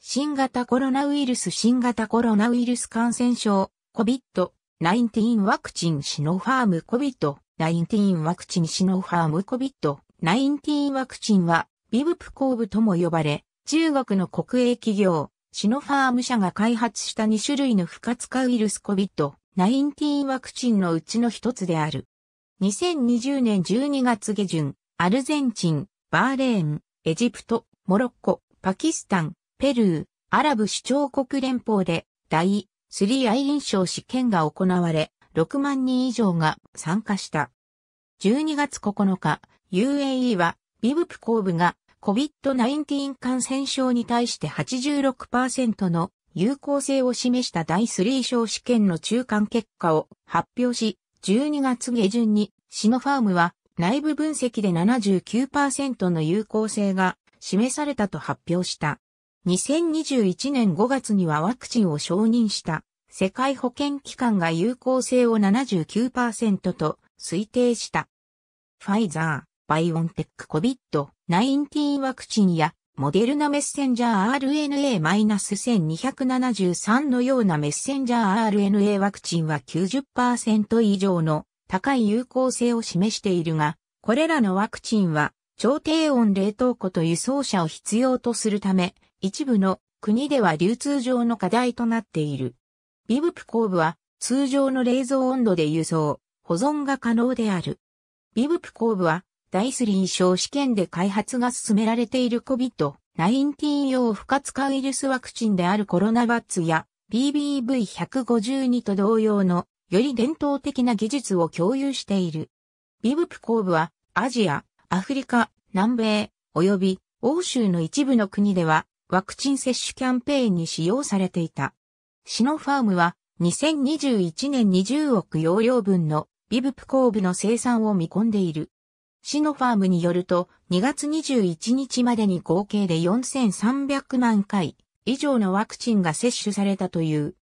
新型コロナウイルス新型コロナウイルス感染症 COVID-19 ワクチンシノファーム COVID-19 ワクチンシノファーム COVID-19 ワクチンはビブプコーブとも呼ばれ中国の国営企業シノファーム社が開発した2種類の不活化ウイルス COVID-19 ワクチンのうちの一つである。2020年12月下旬、アルゼンチン、バーレーン、エジプト、モロッコ、パキスタン、ペルー、アラブ首長国連邦で第3アイリン賞試験が行われ、6万人以上が参加した。12月9日、UAE はビブプ公部が COVID-19 感染症に対して86%の有効性を示した第3小試験の中間結果を発表し、12月下旬にシノファームは内部分析で79%の有効性が示されたと発表した。2021年5月にはワクチンを承認した世界保健機関が有効性を79%と推定した。ファイザー、バイオンテック COVID-19 ワクチンやモデルナメッセンジャー RNA-1273 のようなメッセンジャー RNA ワクチンは90%以上の高い有効性を示しているが、これらのワクチンは超低温冷凍庫と輸送車を必要とするため、一部の国では流通上の課題となっている。ビブプ酵母は通常の冷蔵温度で輸送、保存が可能である。ビブプ酵母はダイスリ小試験で開発が進められている COVID-19 用不活化ウイルスワクチンであるコロナバッツや BBV152 と同様のより伝統的な技術を共有している。ビブプ酵母はアジア、アフリカ、南米、及び欧州の一部の国ではワクチン接種キャンペーンに使用されていた。シノファームは2021年20億容量分のビブプコーブの生産を見込んでいる。シノファームによると2月21日までに合計で4300万回以上のワクチンが接種されたという。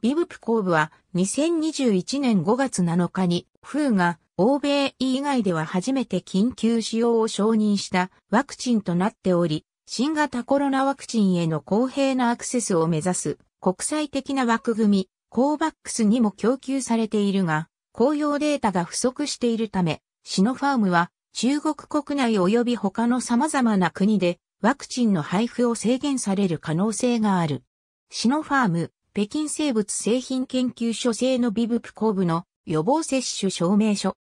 ビブプコーブは2021年5月7日に、フーが欧米以外では初めて緊急使用を承認したワクチンとなっており、新型コロナワクチンへの公平なアクセスを目指す国際的な枠組み、コーバックスにも供給されているが、公用データが不足しているため、シノファームは中国国内及び他の様々な国でワクチンの配布を制限される可能性がある。シノファーム、北京生物製品研究所製のビブプコーブの予防接種証明書。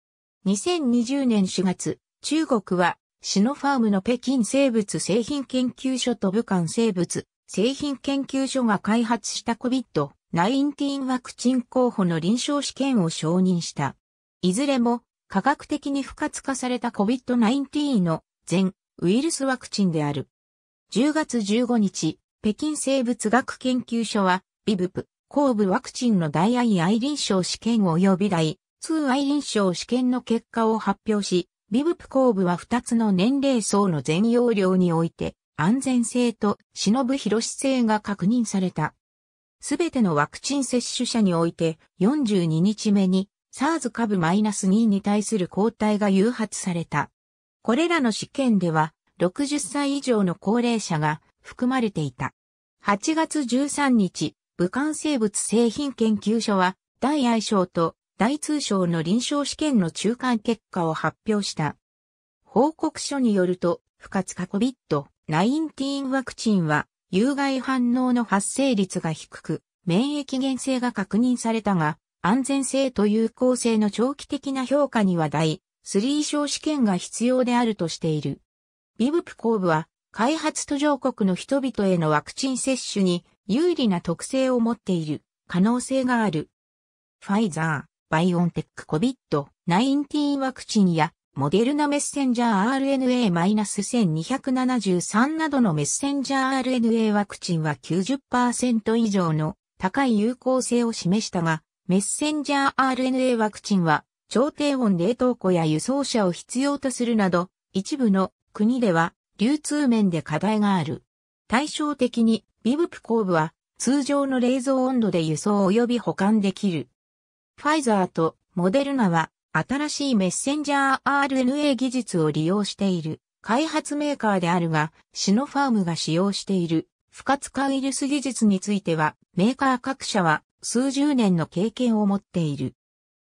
2020年4月、中国はシノファームの北京生物製品研究所と武漢生物製品研究所が開発した COVID-19 ワクチン候補の臨床試験を承認した。いずれも科学的に不活化された COVID-19 の全ウイルスワクチンである。10月15日、北京生物学研究所は、ビブプ、後部ワクチンの大アイ臨床試験及び大、アイ臨床試験の結果を発表し、ビブプ後部は2つの年齢層の全容量において、安全性と忍ぶ広し性が確認された。すべてのワクチン接種者において、42日目に SARS 株 -2 に対する抗体が誘発された。これらの試験では、60歳以上の高齢者が含まれていた。8月13日、武漢生物製品研究所は、大愛称と大通商の臨床試験の中間結果を発表した。報告書によると、不活化 COVID-19 ワクチンは有害反応の発生率が低く、免疫原性が確認されたが、安全性と有効性の長期的な評価には第3小試験が必要であるとしている。ビブプ後部は、開発途上国の人々へのワクチン接種に有利な特性を持っている可能性がある。ファイザー。バイオンテック COVID-19 ワクチンやモデルナメッセンジャー RNA-1273 などのメッセンジャー RNA ワクチンは90%以上の高い有効性を示したが、メッセンジャー RNA ワクチンは超低温冷凍庫や輸送車を必要とするなど、一部の国では流通面で課題がある。対照的にビブプコーブは通常の冷蔵温度で輸送及び保管できる。ファイザーとモデルナは新しいメッセンジャー RNA 技術を利用している開発メーカーであるが、シノファームが使用している不活化ウイルス技術については、メーカー各社は数十年の経験を持っている。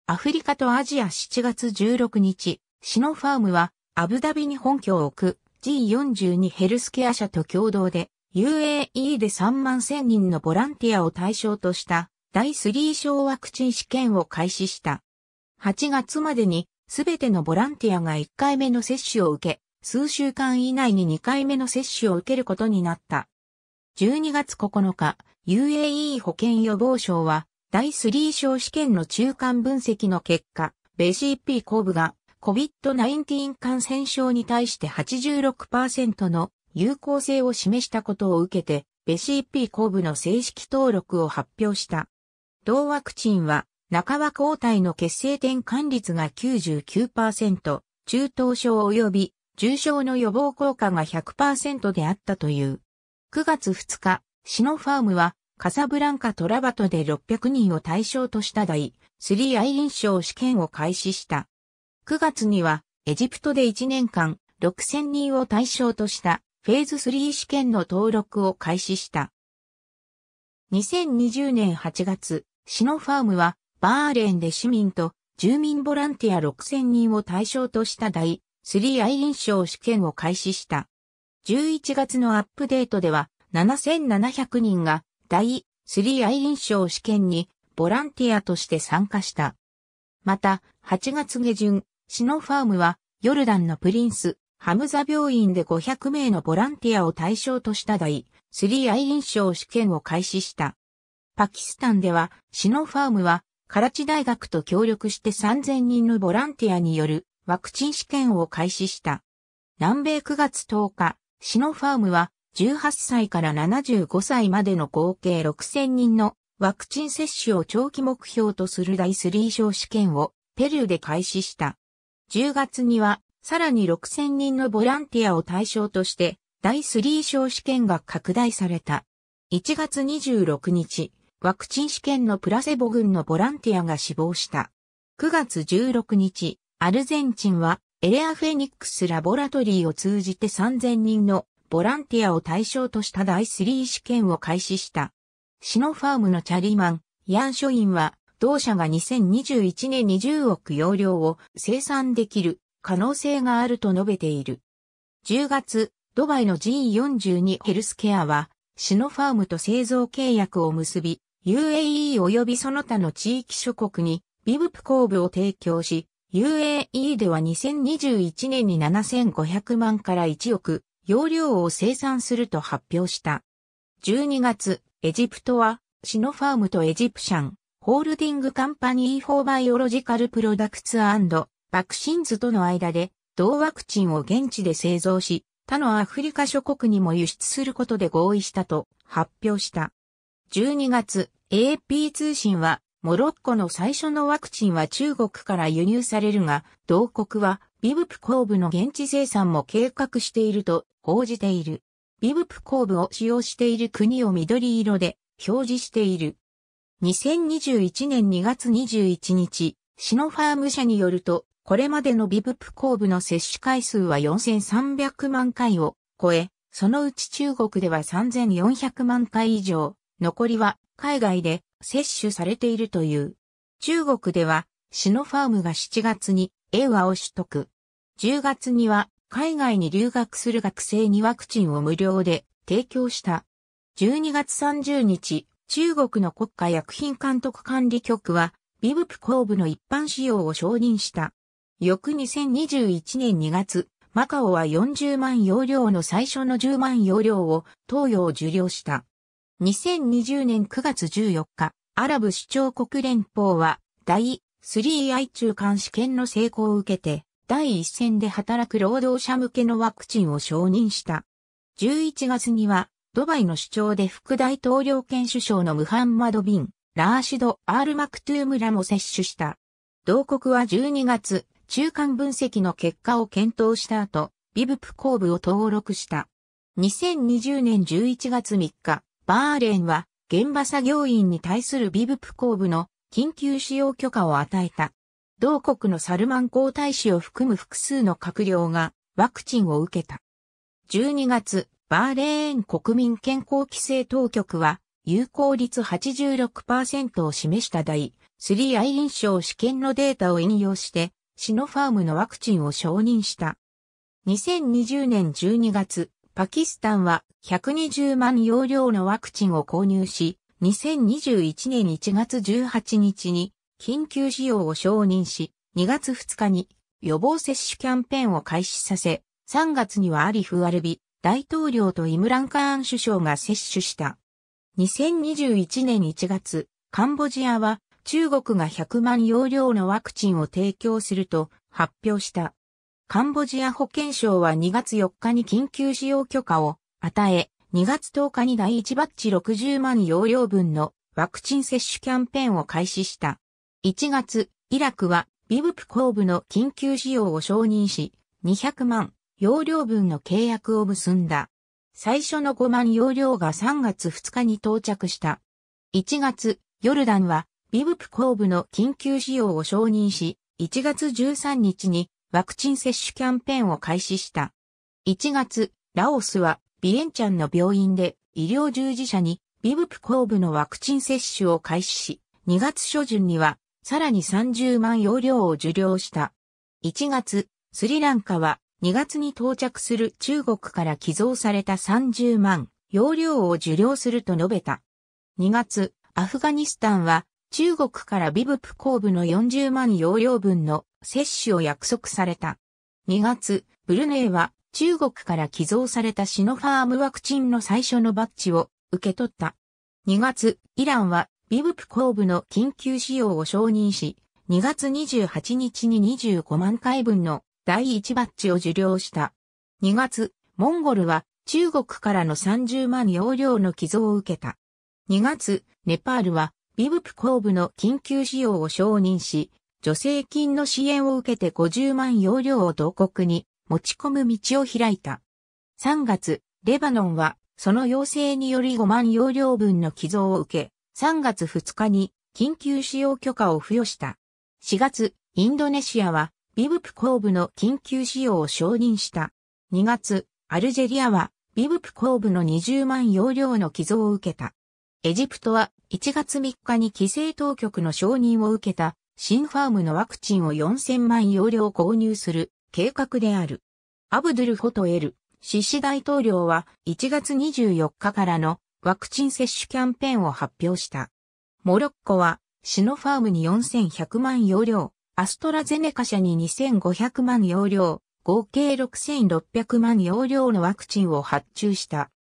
アフリカとアジア7月16日、シノファームはアブダビに本拠を置く G42 ヘルスケア社と共同で UAE で3万1000人のボランティアを対象とした第3小ワクチン試験を開始した。8月までに、すべてのボランティアが1回目の接種を受け、数週間以内に2回目の接種を受けることになった。12月9日、UAE 保健予防省は、第3小試験の中間分析の結果、ベシー p コーブが COVID-19 感染症に対して86%の有効性を示したことを受けて、ベシー p コーブの正式登録を発表した。同ワクチンは、中和抗体の血清転換率が99%、中等症及び重症の予防効果が100%であったという。9月2日、シノファームは、カサブランカトラバトで600人を対象とした第3イ。臨床試験を開始した。9月には、エジプトで1年間6000人を対象としたフェーズ3試験の登録を開始した。2020年8月、シノファームは、バーレーンで市民と住民ボランティア6000人を対象とした第3アイリン賞試験を開始した。11月のアップデートでは、7700人が第3アイリン賞試験にボランティアとして参加した。また、8月下旬、シノファームは、ヨルダンのプリンス、ハムザ病院で500名のボランティアを対象とした第3アイリン賞試験を開始した。パキスタンでは、シノファームは、カラチ大学と協力して3000人のボランティアによるワクチン試験を開始した。南米9月10日、シノファームは18歳から75歳までの合計6000人のワクチン接種を長期目標とする第3小試験をペルーで開始した。10月にはさらに6000人のボランティアを対象として第3小試験が拡大された。1月26日、ワクチン試験のプラセボ群のボランティアが死亡した。9月16日、アルゼンチンはエレアフェニックスラボラトリーを通じて3000人のボランティアを対象とした第3試験を開始した。シノファームのチャリマン、ヤンインは、同社が2021年20億容量を生産できる可能性があると述べている。10月、ドバイの G42 ヘルスケアは、シノファームと製造契約を結び、UAE 及びその他の地域諸国にビブプ工部を提供し、UAE では2021年に7500万から1億容量を生産すると発表した。12月、エジプトはシノファームとエジプシャン、ホールディングカンパニー・フォー・バイオロジカル・プロダクツバクシンズとの間で同ワクチンを現地で製造し、他のアフリカ諸国にも輸出することで合意したと発表した。12月、AP 通信は、モロッコの最初のワクチンは中国から輸入されるが、同国は、ビブプ工部の現地生産も計画していると報じている。ビブプ工部を使用している国を緑色で表示している。2021年2月21日、シノファーム社によると、これまでのビブプ工部の接種回数は4300万回を超え、そのうち中国では3400万回以上、残りは海外で接種されているという。中国ではシノファームが7月に英和を取得。10月には海外に留学する学生にワクチンを無料で提供した。12月30日、中国の国家薬品監督管理局は、ビブプ工部の一般使用を承認した。翌2021年2月、マカオは40万容量の最初の10万容量を東洋受領した。2020年9月14日、アラブ首長国連邦は、第 3i 中間試験の成功を受けて、第一線で働く労働者向けのワクチンを承認した。11月には、ドバイの首長で副大統領兼首相のムハンマド・ビン、ラーシド・アール・マクトゥームらも接種した。同国は12月、中間分析の結果を検討した後、ビブプコーブを登録した。2020年11月3日、バーレーンは現場作業員に対するビブプ工部の緊急使用許可を与えた。同国のサルマン皇太子を含む複数の閣僚がワクチンを受けた。12月、バーレーン国民健康規制当局は有効率86%を示した第 3i 臨床試験のデータを引用してシノファームのワクチンを承認した。2020年12月、パキスタンは120万容量のワクチンを購入し、2021年1月18日に緊急使用を承認し、2月2日に予防接種キャンペーンを開始させ、3月にはアリフ・アルビ大統領とイムラン・カーン首相が接種した。2021年1月、カンボジアは中国が100万容量のワクチンを提供すると発表した。カンボジア保健省は2月4日に緊急使用許可を与え、2月10日に第1バッチ60万容量分のワクチン接種キャンペーンを開始した。1月、イラクはビブプ後部の緊急使用を承認し、200万容量分の契約を結んだ。最初の5万容量が3月2日に到着した。1月、ヨルダンはビブプ後部の緊急使用を承認し、1月13日にワクチン接種キャンペーンを開始した。1月、ラオスはビエンチャンの病院で医療従事者にビブプ後部のワクチン接種を開始し、2月初旬にはさらに30万容量を受領した。1月、スリランカは2月に到着する中国から寄贈された30万容量を受領すると述べた。2月、アフガニスタンは中国からビブプ後部の40万容量分の接種を約束された。2月、ブルネイは中国から寄贈されたシノファームワクチンの最初のバッジを受け取った。2月、イランはビブプ後部の緊急使用を承認し、2月28日に25万回分の第1バッジを受領した。2月、モンゴルは中国からの30万容量の寄贈を受けた。2月、ネパールはビブプ後部の緊急使用を承認し、助成金の支援を受けて50万容量を同国に持ち込む道を開いた。3月、レバノンは、その要請により5万容量分の寄贈を受け、3月2日に緊急使用許可を付与した。4月、インドネシアは、ビブプ後部の緊急使用を承認した。2月、アルジェリアは、ビブプ後部の20万容量の寄贈を受けた。エジプトは1月3日に規制当局の承認を受けた新ファームのワクチンを4000万容量購入する計画である。アブドゥル・ホトエル、シシ大統領は1月24日からのワクチン接種キャンペーンを発表した。モロッコはシノファームに4100万容量、アストラゼネカ社に2500万容量、合計6600万容量のワクチンを発注した。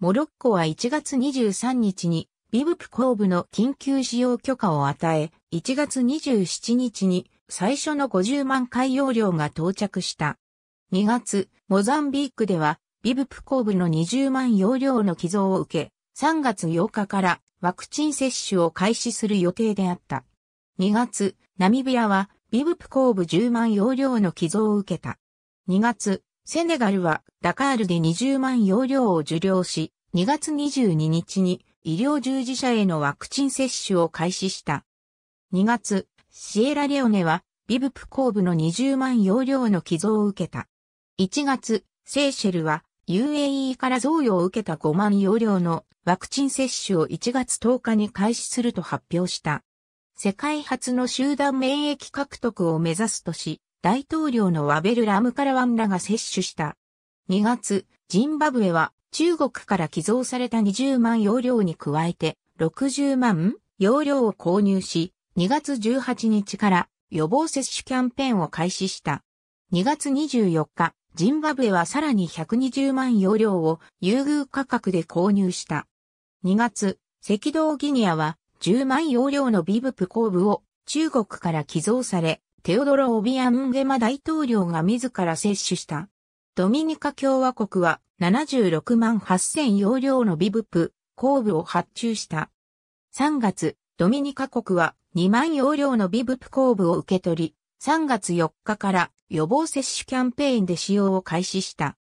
モロッコは1月23日にビブプ工部の緊急使用許可を与え、1月27日に最初の50万回容量が到着した。2月、モザンビークではビブプ工部の20万容量の寄贈を受け、3月8日からワクチン接種を開始する予定であった。2月、ナミビアはビブプ工部10万容量の寄贈を受けた。2月、セネガルはダカールで20万容量を受領し、2月22日に医療従事者へのワクチン接種を開始した。2月、シエラレオネはビブプ後部の20万容量の寄贈を受けた。1月、セーシェルは UAE から贈与を受けた5万容量のワクチン接種を1月10日に開始すると発表した。世界初の集団免疫獲得を目指すとし、大統領のワベル・ラムカラワンらが摂取した。2月、ジンバブエは中国から寄贈された20万容量に加えて60万容量を購入し、2月18日から予防接種キャンペーンを開始した。2月24日、ジンバブエはさらに120万容量を優遇価格で購入した。2月、赤道ギニアは10万容量のビブプ後部を中国から寄贈され、テオドロ・オビアンゲマ大統領が自ら摂取した。ドミニカ共和国は76万8000容量のビブプ、後部を発注した。3月、ドミニカ国は2万容量のビブプ後部を受け取り、3月4日から予防接種キャンペーンで使用を開始した。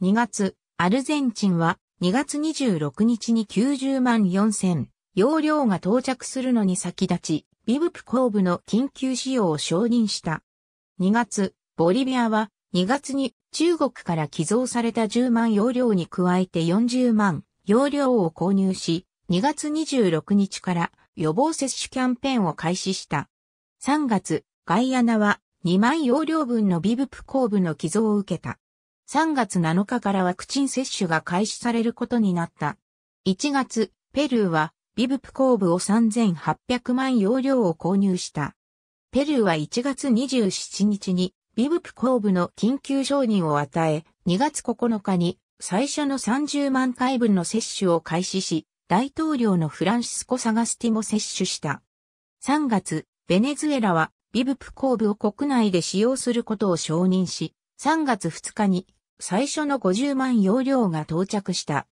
2月、アルゼンチンは2月26日に90万4000容量が到着するのに先立ち、ビブプ後部の緊急使用を承認した。2月、ボリビアは2月に中国から寄贈された10万容量に加えて40万容量を購入し、2月26日から予防接種キャンペーンを開始した。3月、ガイアナは2万容量分のビブプ後部の寄贈を受けた。3月7日からワクチン接種が開始されることになった。1月、ペルーはビブプ工部を3800万容量を購入した。ペルーは1月27日にビブプ工部の緊急承認を与え、2月9日に最初の30万回分の接種を開始し、大統領のフランシスコ・サガスティも接種した。3月、ベネズエラはビブプ工部を国内で使用することを承認し、3月2日に最初の50万容量が到着した。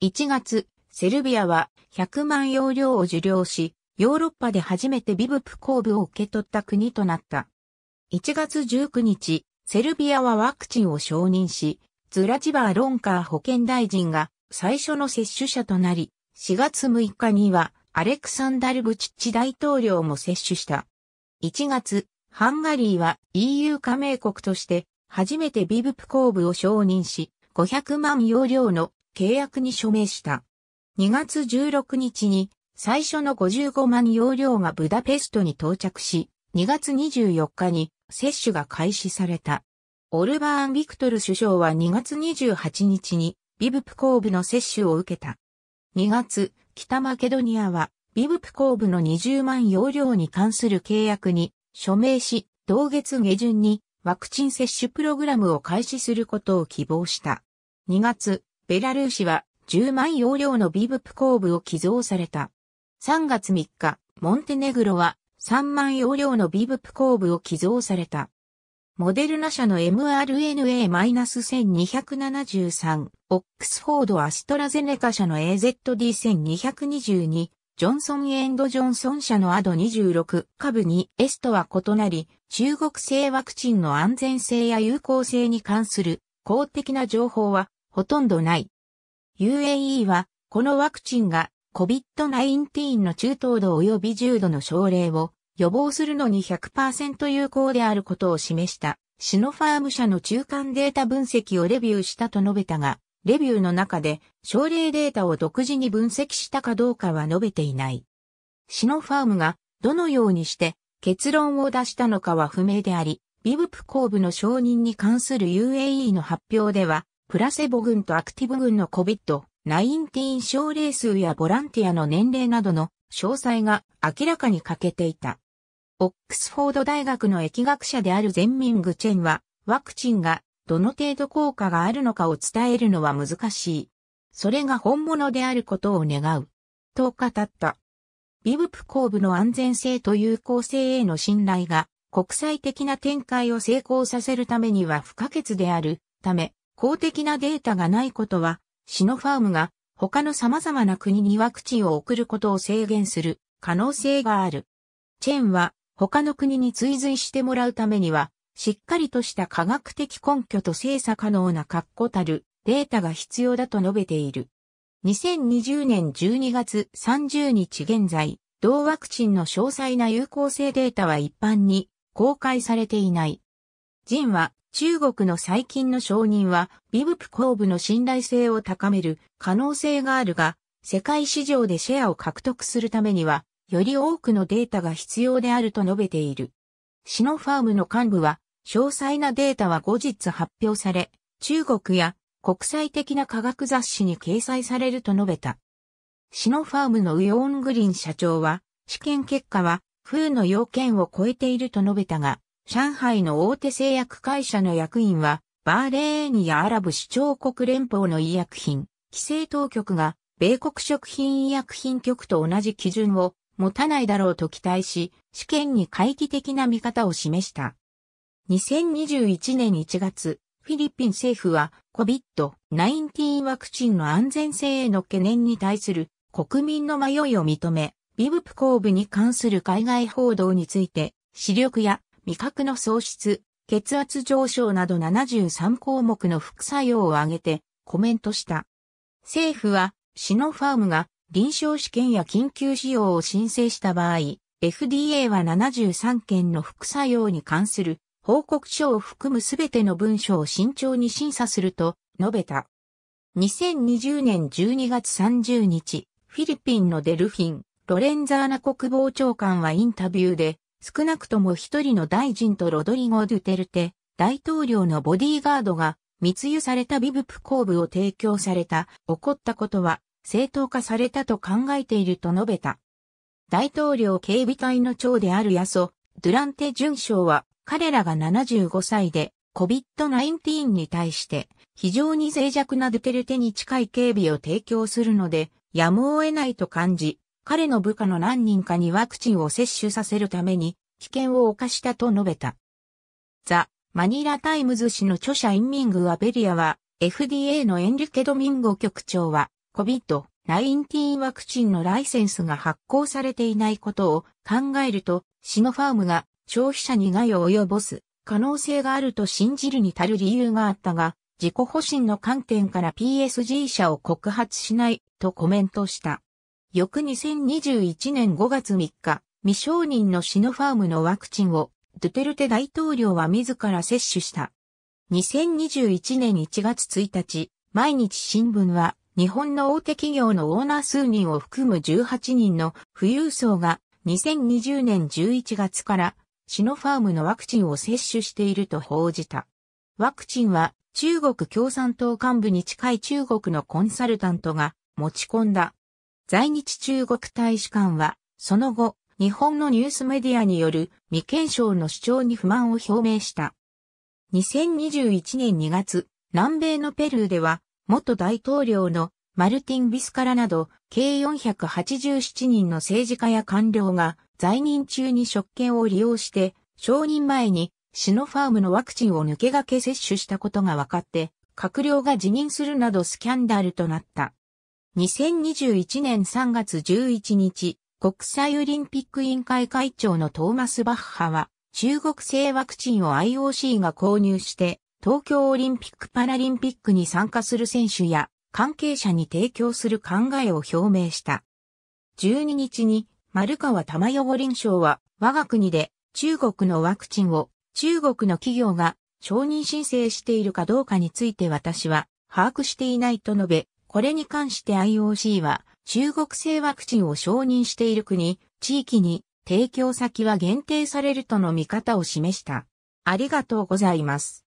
1月、セルビアは100万容量を受領し、ヨーロッパで初めてビブプー部を受け取った国となった。1月19日、セルビアはワクチンを承認し、ズラチバー・ロンカー保健大臣が最初の接種者となり、4月6日にはアレクサンダル・ブチッチ大統領も接種した。1月、ハンガリーは EU 加盟国として初めてビブプー部を承認し、500万容量の契約に署名した。2月16日に最初の55万容量がブダペストに到着し、2月24日に接種が開始された。オルバーン・ビクトル首相は2月28日にビブプコーブの接種を受けた。2月、北マケドニアはビブプコーブの20万容量に関する契約に署名し、同月下旬にワクチン接種プログラムを開始することを希望した。2月、ベラルーシは10万容量のビブプ後部を寄贈された。3月3日、モンテネグロは3万容量のビブプ後部を寄贈された。モデルナ社の mRNA-1273、オックスフォードアストラゼネカ社の AZD1222、ジョンソン・エンド・ジョンソン社のアド26株に S とは異なり、中国製ワクチンの安全性や有効性に関する公的な情報はほとんどない。UAE は、このワクチンが COVID-19 の中等度及び重度の症例を予防するのに100%有効であることを示したシノファーム社の中間データ分析をレビューしたと述べたが、レビューの中で症例データを独自に分析したかどうかは述べていない。シノファームがどのようにして結論を出したのかは不明であり、ビブプ後部の承認に関する UAE の発表では、プラセボ群とアクティブ群の COVID-19 症例数やボランティアの年齢などの詳細が明らかに欠けていた。オックスフォード大学の疫学者であるゼンミング・チェンは、ワクチンがどの程度効果があるのかを伝えるのは難しい。それが本物であることを願う。と語った。ビブプ後部の安全性と有効性への信頼が国際的な展開を成功させるためには不可欠であるため、公的なデータがないことは、シノファームが他の様々な国にワクチンを送ることを制限する可能性がある。チェンは他の国に追随してもらうためには、しっかりとした科学的根拠と精査可能な確固たるデータが必要だと述べている。2020年12月30日現在、同ワクチンの詳細な有効性データは一般に公開されていない。ジンは中国の最近の承認は、ビブプ後部の信頼性を高める可能性があるが、世界市場でシェアを獲得するためには、より多くのデータが必要であると述べている。シノファームの幹部は、詳細なデータは後日発表され、中国や国際的な科学雑誌に掲載されると述べた。シノファームのウヨーングリン社長は、試験結果は、風の要件を超えていると述べたが、上海の大手製薬会社の役員は、バーレーニやアラブ首長国連邦の医薬品、規制当局が、米国食品医薬品局と同じ基準を持たないだろうと期待し、試験に回帰的な見方を示した。2021年1月、フィリピン政府は COVID-19 ワクチンの安全性への懸念に対する国民の迷いを認め、ビブプコーブに関する海外報道について、視力や味覚の喪失、血圧上昇など73項目の副作用を挙げてコメントした。政府はシノファームが臨床試験や緊急使用を申請した場合、FDA は73件の副作用に関する報告書を含むすべての文書を慎重に審査すると述べた。2020年12月30日、フィリピンのデルフィン、ロレンザーナ国防長官はインタビューで、少なくとも一人の大臣とロドリゴ・ドゥテルテ、大統領のボディーガードが密輸されたビブプ後部を提供された、起こったことは正当化されたと考えていると述べた。大統領警備隊の長であるヤソ、ドゥランテ准将は彼らが75歳で COVID-19 に対して非常に脆弱なドゥテルテに近い警備を提供するのでやむを得ないと感じ、彼の部下の何人かにワクチンを接種させるために危険を冒したと述べた。ザ・マニラ・タイムズ氏の著者インミング・アベリアは FDA のエンリケ・ドミンゴ局長は COVID-19 ワクチンのライセンスが発行されていないことを考えるとシノファームが消費者に害を及ぼす可能性があると信じるに足る理由があったが自己保身の観点から PSG 社を告発しないとコメントした。翌2021年5月3日、未承認のシノファームのワクチンを、ドゥテルテ大統領は自ら接種した。2021年1月1日、毎日新聞は、日本の大手企業のオーナー数人を含む18人の富裕層が、2020年11月から、シノファームのワクチンを接種していると報じた。ワクチンは、中国共産党幹部に近い中国のコンサルタントが持ち込んだ在日中国大使館は、その後、日本のニュースメディアによる未検証の主張に不満を表明した。2021年2月、南米のペルーでは、元大統領のマルティン・ビスカラなど、計487人の政治家や官僚が、在任中に職権を利用して、承認前にシノファームのワクチンを抜けがけ接種したことが分かって、閣僚が辞任するなどスキャンダルとなった。2021年3月11日、国際オリンピック委員会会長のトーマス・バッハは、中国製ワクチンを IOC が購入して、東京オリンピック・パラリンピックに参加する選手や関係者に提供する考えを表明した。12日に、丸川玉代臨省は、我が国で中国のワクチンを中国の企業が承認申請しているかどうかについて私は把握していないと述べ、これに関して IOC は中国製ワクチンを承認している国、地域に提供先は限定されるとの見方を示した。ありがとうございます。